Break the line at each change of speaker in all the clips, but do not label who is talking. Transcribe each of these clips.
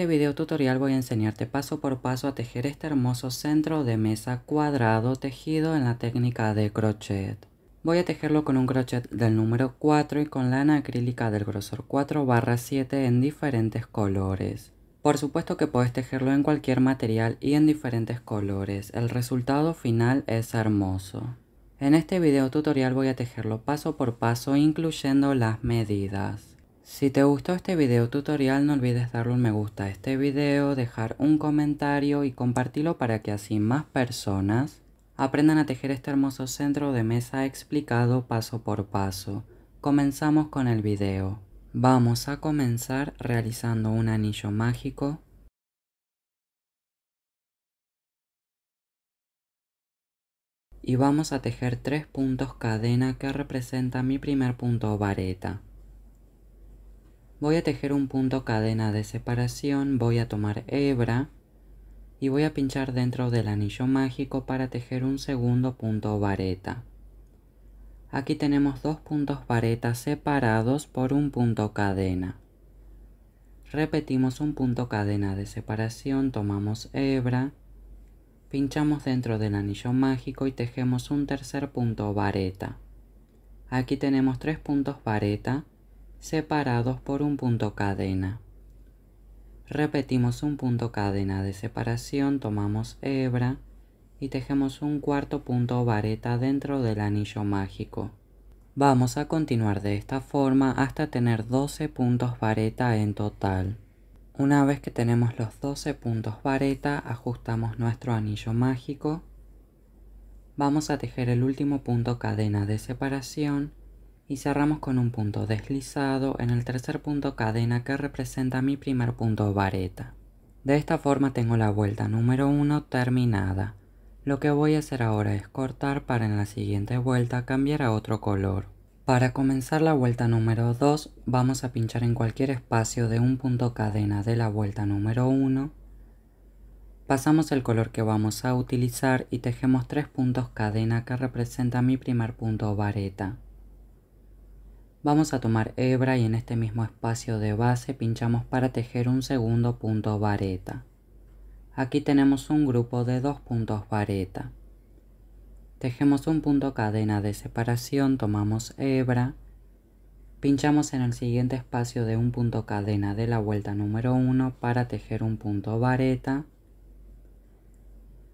este video tutorial voy a enseñarte paso por paso a tejer este hermoso centro de mesa cuadrado tejido en la técnica de crochet. Voy a tejerlo con un crochet del número 4 y con lana acrílica del grosor 4 barra 7 en diferentes colores. Por supuesto que puedes tejerlo en cualquier material y en diferentes colores, el resultado final es hermoso. En este video tutorial voy a tejerlo paso por paso incluyendo las medidas. Si te gustó este video tutorial no olvides darle un me gusta a este video, dejar un comentario y compartirlo para que así más personas aprendan a tejer este hermoso centro de mesa explicado paso por paso. Comenzamos con el video. Vamos a comenzar realizando un anillo
mágico y vamos a tejer tres puntos cadena que representa mi
primer punto vareta. Voy a tejer un punto cadena de separación, voy a tomar hebra y voy a pinchar dentro del anillo mágico para tejer un segundo punto vareta. Aquí tenemos dos puntos vareta separados por un punto cadena. Repetimos un punto cadena de separación, tomamos hebra, pinchamos dentro del anillo mágico y tejemos un tercer punto vareta. Aquí tenemos tres puntos vareta separados por un punto cadena. Repetimos un punto cadena de separación, tomamos hebra y tejemos un cuarto punto vareta dentro del anillo mágico. Vamos a continuar de esta forma hasta tener 12 puntos vareta en total. Una vez que tenemos los 12 puntos vareta, ajustamos nuestro anillo mágico. Vamos a tejer el último punto cadena de separación y cerramos con un punto deslizado en el tercer punto cadena que representa mi primer punto vareta. De esta forma tengo la vuelta número 1 terminada. Lo que voy a hacer ahora es cortar para en la siguiente vuelta cambiar a otro color. Para comenzar la vuelta número 2 vamos a pinchar en cualquier espacio de un punto cadena de la vuelta número 1. Pasamos el color que vamos a utilizar y tejemos tres puntos cadena que representa mi primer punto vareta. Vamos a tomar hebra y en este mismo espacio de base pinchamos para tejer un segundo punto vareta. Aquí tenemos un grupo de dos puntos vareta. Tejemos un punto cadena de separación, tomamos hebra, pinchamos en el siguiente espacio de un punto cadena de la vuelta número 1 para tejer un punto vareta.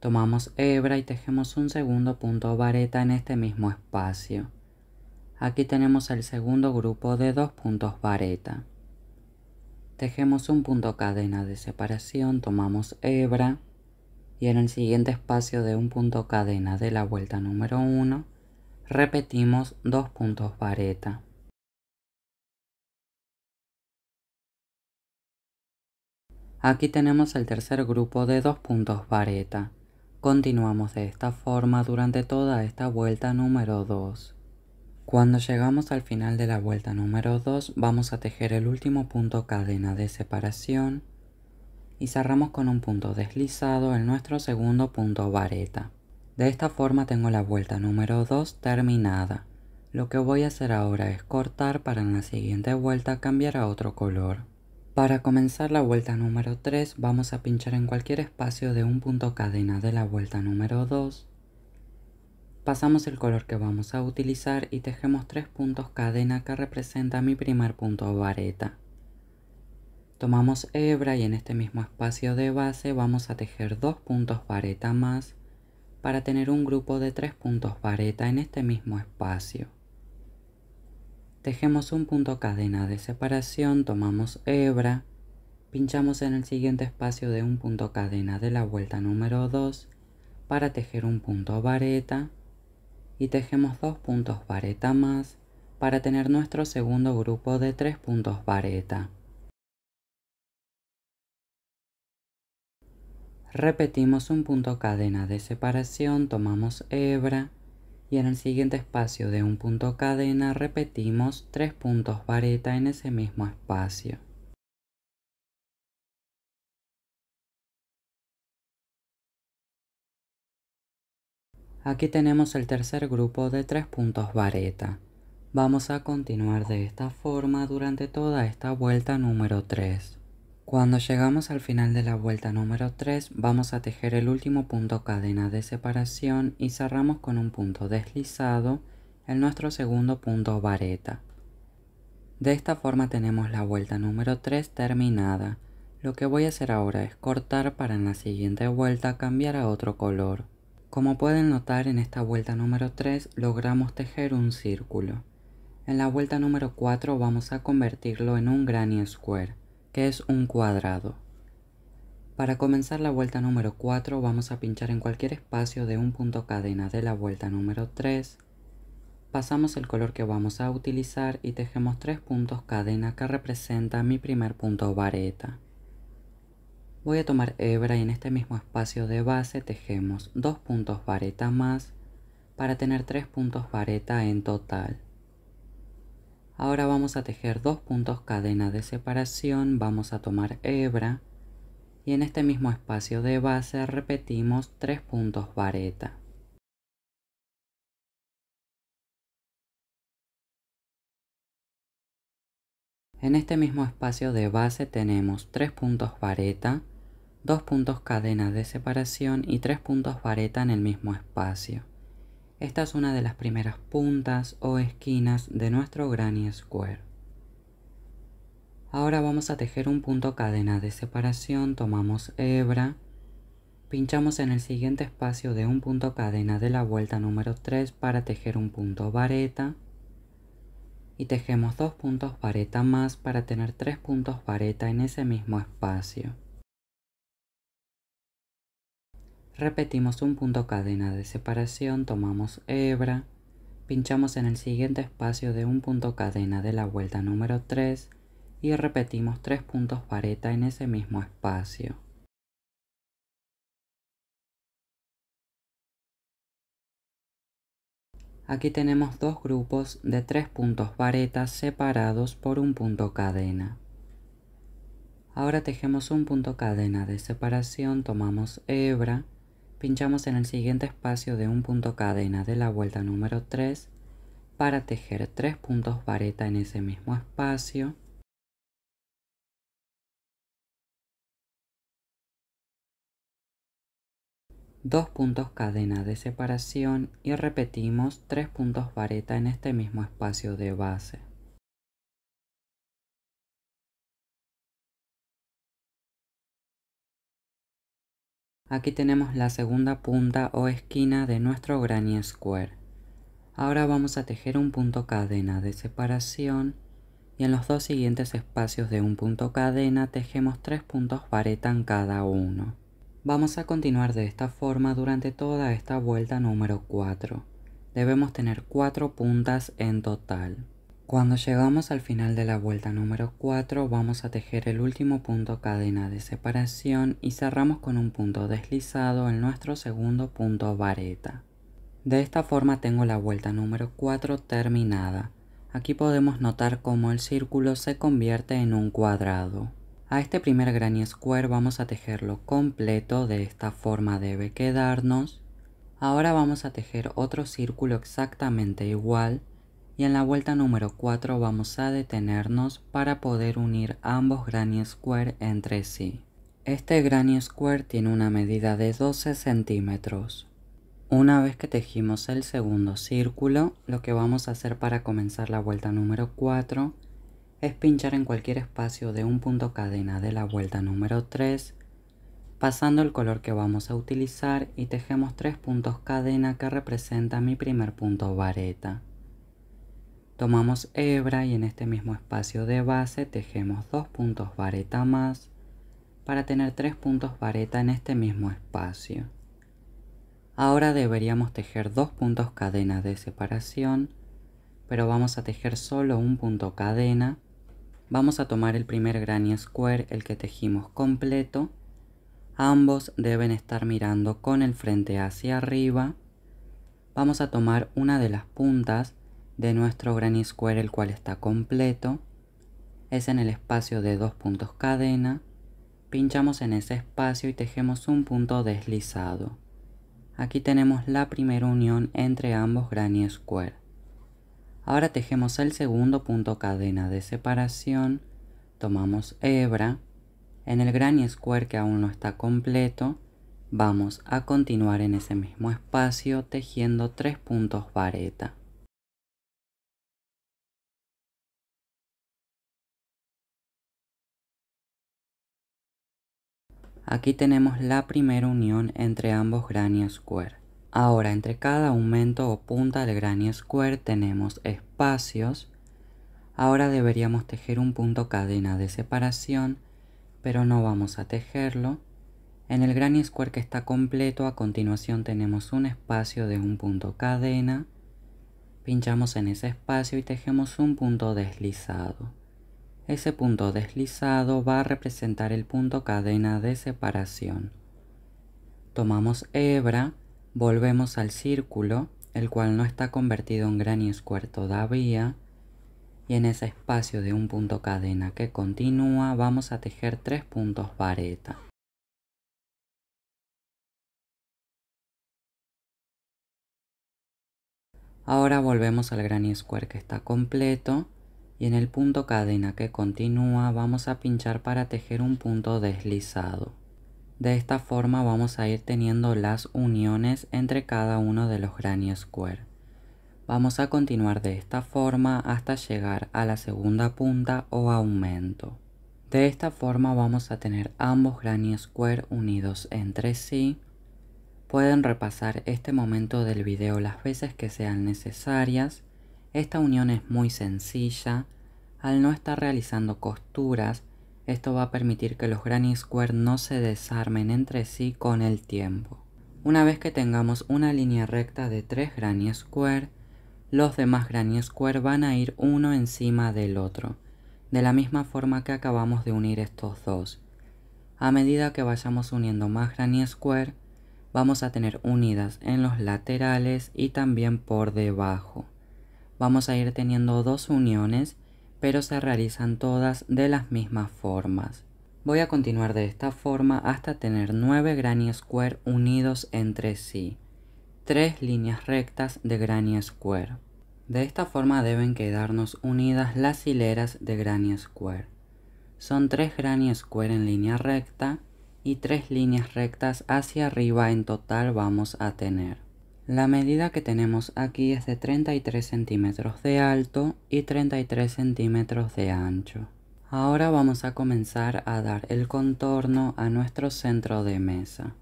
Tomamos hebra y tejemos un segundo punto vareta en este mismo espacio. Aquí tenemos el segundo grupo de dos puntos vareta. Tejemos un punto cadena de separación, tomamos hebra y en el siguiente espacio de un
punto cadena de la vuelta número 1 repetimos dos puntos vareta. Aquí tenemos el tercer grupo de dos puntos vareta. Continuamos
de esta forma durante toda esta vuelta número 2. Cuando llegamos al final de la vuelta número 2 vamos a tejer el último punto cadena de separación y cerramos con un punto deslizado en nuestro segundo punto vareta. De esta forma tengo la vuelta número 2 terminada. Lo que voy a hacer ahora es cortar para en la siguiente vuelta cambiar a otro color. Para comenzar la vuelta número 3 vamos a pinchar en cualquier espacio de un punto cadena de la vuelta número 2 Pasamos el color que vamos a utilizar y tejemos tres puntos cadena que representa mi primer punto vareta. Tomamos hebra y en este mismo espacio de base vamos a tejer dos puntos vareta más para tener un grupo de tres puntos vareta en este mismo espacio. Tejemos un punto cadena de separación, tomamos hebra, pinchamos en el siguiente espacio de un punto cadena de la vuelta número 2 para tejer un punto vareta y tejemos dos puntos vareta más para tener nuestro segundo grupo de tres puntos vareta. Repetimos un punto cadena de separación, tomamos hebra y en el siguiente espacio de un punto cadena
repetimos tres puntos vareta en ese mismo espacio. Aquí tenemos el tercer grupo de tres puntos vareta. Vamos
a continuar de esta forma durante toda esta vuelta número 3. Cuando llegamos al final de la vuelta número 3 vamos a tejer el último punto cadena de separación y cerramos con un punto deslizado en nuestro segundo punto vareta. De esta forma tenemos la vuelta número 3 terminada. Lo que voy a hacer ahora es cortar para en la siguiente vuelta cambiar a otro color. Como pueden notar en esta vuelta número 3 logramos tejer un círculo. En la vuelta número 4 vamos a convertirlo en un granny square, que es un cuadrado. Para comenzar la vuelta número 4 vamos a pinchar en cualquier espacio de un punto cadena de la vuelta número 3, pasamos el color que vamos a utilizar y tejemos tres puntos cadena que representa mi primer punto vareta. Voy a tomar hebra y en este mismo espacio de base tejemos dos puntos vareta más para tener tres puntos vareta en total. Ahora vamos a tejer dos puntos cadena de separación, vamos a tomar
hebra y en este mismo espacio de base repetimos tres puntos vareta. En este mismo espacio de base tenemos 3
puntos vareta, 2 puntos cadena de separación y 3 puntos vareta en el mismo espacio. Esta es una de las primeras puntas o esquinas de nuestro granny square. Ahora vamos a tejer un punto cadena de separación, tomamos hebra, pinchamos en el siguiente espacio de un punto cadena de la vuelta número 3 para tejer un punto vareta, y tejemos dos puntos vareta más para tener tres puntos vareta en ese mismo espacio. Repetimos un punto cadena de separación, tomamos hebra, pinchamos en el siguiente espacio de un punto cadena de la vuelta número 3 y repetimos tres puntos vareta en ese
mismo espacio. Aquí tenemos dos grupos de tres puntos
varetas separados por un punto cadena. Ahora tejemos un punto cadena de separación, tomamos hebra, pinchamos en el siguiente espacio de un punto cadena de la vuelta número 3 para tejer tres puntos
vareta en ese mismo espacio 2 puntos cadena de separación y repetimos 3 puntos vareta en este mismo espacio de base. Aquí tenemos la segunda punta o
esquina de nuestro granny square. Ahora vamos a tejer un punto cadena de separación y en los dos siguientes espacios de un punto cadena tejemos tres puntos vareta en cada uno. Vamos a continuar de esta forma durante toda esta vuelta número 4. Debemos tener 4 puntas en total. Cuando llegamos al final de la vuelta número 4 vamos a tejer el último punto cadena de separación y cerramos con un punto deslizado en nuestro segundo punto vareta. De esta forma tengo la vuelta número 4 terminada. Aquí podemos notar cómo el círculo se convierte en un cuadrado. A este primer granny square vamos a tejerlo completo, de esta forma debe quedarnos. Ahora vamos a tejer otro círculo exactamente igual y en la vuelta número 4 vamos a detenernos para poder unir ambos granny square entre sí. Este granny square tiene una medida de 12 centímetros. Una vez que tejimos el segundo círculo, lo que vamos a hacer para comenzar la vuelta número 4 es pinchar en cualquier espacio de un punto cadena de la vuelta número 3, pasando el color que vamos a utilizar y tejemos tres puntos cadena que representa mi primer punto vareta. Tomamos hebra y en este mismo espacio de base tejemos dos puntos vareta más para tener tres puntos vareta en este mismo espacio. Ahora deberíamos tejer dos puntos cadena de separación, pero vamos a tejer solo un punto cadena Vamos a tomar el primer granny square, el que tejimos completo. Ambos deben estar mirando con el frente hacia arriba. Vamos a tomar una de las puntas de nuestro granny square, el cual está completo. Es en el espacio de dos puntos cadena. Pinchamos en ese espacio y tejemos un punto deslizado. Aquí tenemos la primera unión entre ambos granny square. Ahora tejemos el segundo punto cadena de separación, tomamos hebra, en el granny square que aún no está completo, vamos a continuar en ese mismo
espacio tejiendo tres puntos vareta. Aquí tenemos la primera unión entre ambos granny square.
Ahora, entre cada aumento o punta del granny square tenemos espacios. Ahora deberíamos tejer un punto cadena de separación, pero no vamos a tejerlo. En el granny square que está completo, a continuación tenemos un espacio de un punto cadena. Pinchamos en ese espacio y tejemos un punto deslizado. Ese punto deslizado va a representar el punto cadena de separación. Tomamos hebra Volvemos al círculo, el cual no está convertido en granny square todavía,
y en ese espacio de un punto cadena que continúa vamos a tejer tres puntos vareta. Ahora volvemos al granny square que está completo
y en el punto cadena que continúa vamos a pinchar para tejer un punto deslizado. De esta forma vamos a ir teniendo las uniones entre cada uno de los granny square. Vamos a continuar de esta forma hasta llegar a la segunda punta o aumento. De esta forma vamos a tener ambos granny square unidos entre sí. Pueden repasar este momento del video las veces que sean necesarias. Esta unión es muy sencilla. Al no estar realizando costuras, esto va a permitir que los Granny Square no se desarmen entre sí con el tiempo. Una vez que tengamos una línea recta de tres Granny Square, los demás Granny Square van a ir uno encima del otro, de la misma forma que acabamos de unir estos dos. A medida que vayamos uniendo más Granny Square, vamos a tener unidas en los laterales y también por debajo. Vamos a ir teniendo dos uniones pero se realizan todas de las mismas formas. Voy a continuar de esta forma hasta tener 9 granny square unidos entre sí. 3 líneas rectas de granny square. De esta forma deben quedarnos unidas las hileras de granny square. Son 3 granny square en línea recta y 3 líneas rectas hacia arriba en total vamos a tener. La medida que tenemos aquí es de 33 centímetros de alto y 33 centímetros de ancho. Ahora vamos a comenzar a dar el contorno a nuestro centro de mesa.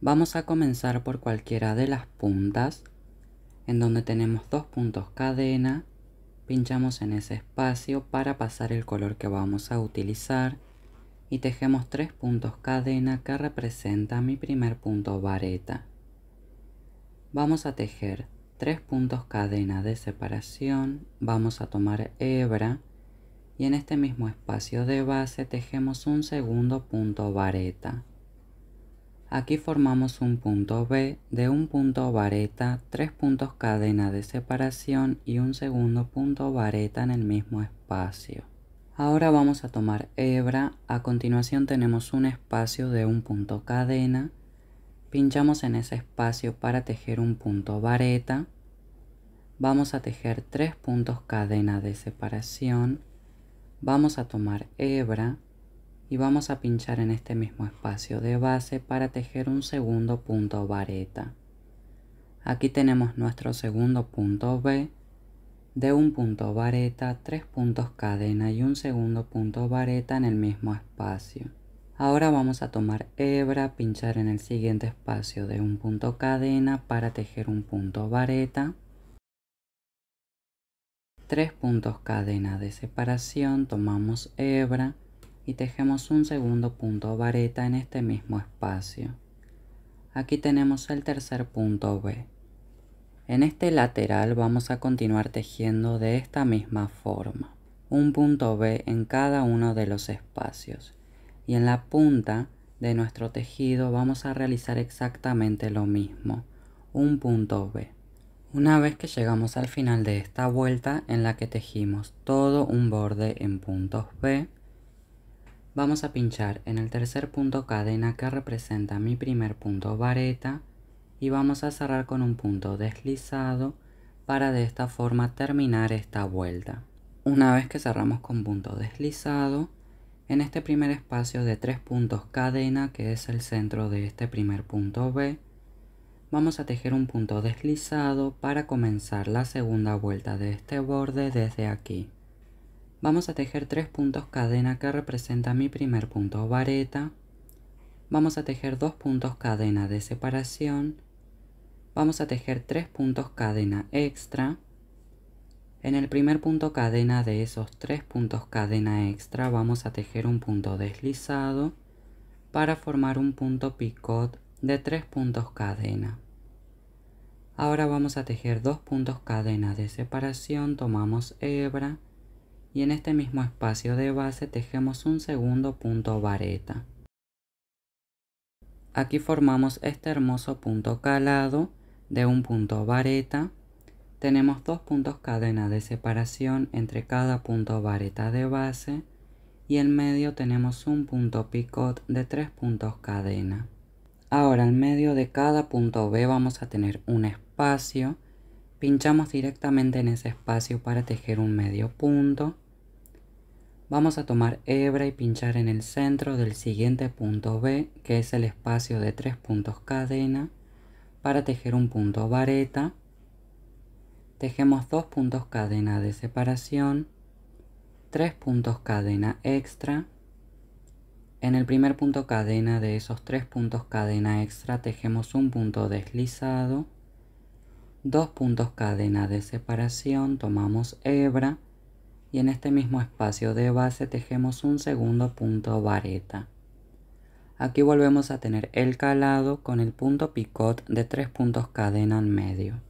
Vamos a comenzar por cualquiera de las puntas, en donde tenemos dos puntos cadena, pinchamos en ese espacio para pasar el color que vamos a utilizar y tejemos tres puntos cadena que representa mi primer punto vareta. Vamos a tejer tres puntos cadena de separación, vamos a tomar hebra y en este mismo espacio de base tejemos un segundo punto vareta. Aquí formamos un punto B de un punto vareta, tres puntos cadena de separación y un segundo punto vareta en el mismo espacio. Ahora vamos a tomar hebra, a continuación tenemos un espacio de un punto cadena, pinchamos en ese espacio para tejer un punto vareta vamos a tejer tres puntos cadena de separación vamos a tomar hebra y vamos a pinchar en este mismo espacio de base para tejer un segundo punto vareta aquí tenemos nuestro segundo punto B de un punto vareta, tres puntos cadena y un segundo punto vareta en el mismo espacio. Ahora vamos a tomar hebra, pinchar en el siguiente espacio de un punto cadena para tejer un punto vareta. Tres puntos cadena de separación, tomamos hebra y tejemos un segundo punto vareta en este mismo espacio. Aquí tenemos el tercer punto B. En este lateral vamos a continuar tejiendo de esta misma forma, un punto B en cada uno de los espacios y en la punta de nuestro tejido vamos a realizar exactamente lo mismo, un punto B. Una vez que llegamos al final de esta vuelta en la que tejimos todo un borde en puntos B, vamos a pinchar en el tercer punto cadena que representa mi primer punto vareta y vamos a cerrar con un punto deslizado para de esta forma terminar esta vuelta. Una vez que cerramos con punto deslizado, en este primer espacio de tres puntos cadena, que es el centro de este primer punto B, vamos a tejer un punto deslizado para comenzar la segunda vuelta de este borde desde aquí. Vamos a tejer tres puntos cadena que representa mi primer punto vareta. Vamos a tejer dos puntos cadena de separación. Vamos a tejer tres puntos cadena extra en el primer punto cadena de esos tres puntos cadena extra vamos a tejer un punto deslizado para formar un punto picot de tres puntos cadena. Ahora vamos a tejer dos puntos cadena de separación, tomamos hebra y en este mismo espacio de base tejemos un segundo punto vareta. Aquí formamos este hermoso punto calado de un punto vareta tenemos dos puntos cadena de separación entre cada punto vareta de base y en medio tenemos un punto picot de tres puntos cadena. Ahora en medio de cada punto B vamos a tener un espacio, pinchamos directamente en ese espacio para tejer un medio punto. Vamos a tomar hebra y pinchar en el centro del siguiente punto B, que es el espacio de tres puntos cadena, para tejer un punto vareta Tejemos dos puntos cadena de separación, tres puntos cadena extra. En el primer punto cadena de esos tres puntos cadena extra tejemos un punto deslizado, dos puntos cadena de separación, tomamos hebra y en este mismo espacio de base tejemos un segundo punto vareta. Aquí volvemos a tener el calado con el punto picot de tres puntos cadena en medio.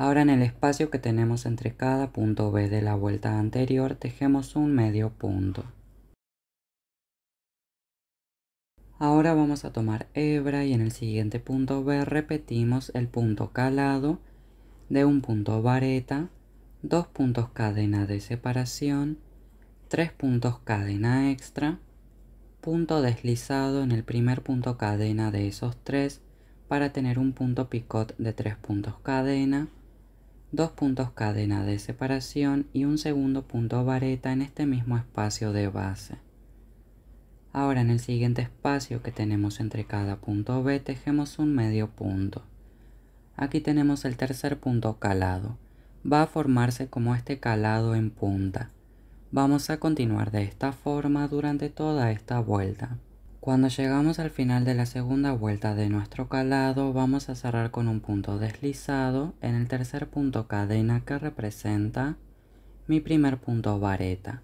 Ahora en el espacio que tenemos entre cada punto B de la vuelta anterior tejemos un medio punto. Ahora vamos a tomar hebra y en el siguiente punto B repetimos el punto calado de un punto vareta, dos puntos cadena de separación, tres puntos cadena extra, punto deslizado en el primer punto cadena de esos tres para tener un punto picot de tres puntos cadena, dos puntos cadena de separación y un segundo punto vareta en este mismo espacio de base. Ahora en el siguiente espacio que tenemos entre cada punto B tejemos un medio punto. Aquí tenemos el tercer punto calado. Va a formarse como este calado en punta. Vamos a continuar de esta forma durante toda esta vuelta. Cuando llegamos al final de la segunda vuelta de nuestro calado vamos a cerrar con un punto deslizado en el tercer punto cadena que representa mi primer punto vareta.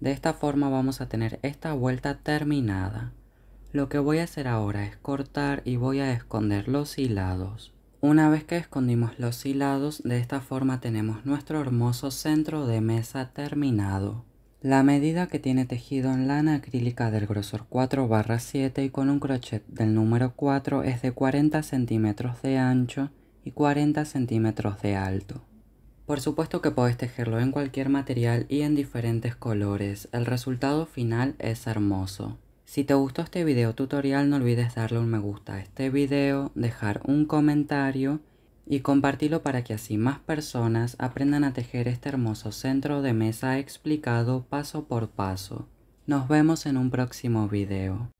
De esta forma vamos a tener esta vuelta terminada. Lo que voy a hacer ahora es cortar y voy a esconder los hilados. Una vez que escondimos los hilados, de esta forma tenemos nuestro hermoso centro de mesa terminado. La medida que tiene tejido en lana acrílica del grosor 4 7 y con un crochet del número 4 es de 40 centímetros de ancho y 40 centímetros de alto. Por supuesto que puedes tejerlo en cualquier material y en diferentes colores, el resultado final es hermoso. Si te gustó este video tutorial no olvides darle un me gusta a este video, dejar un comentario y compartilo para que así más personas aprendan a tejer este hermoso centro de mesa explicado paso por paso. Nos vemos en un próximo video.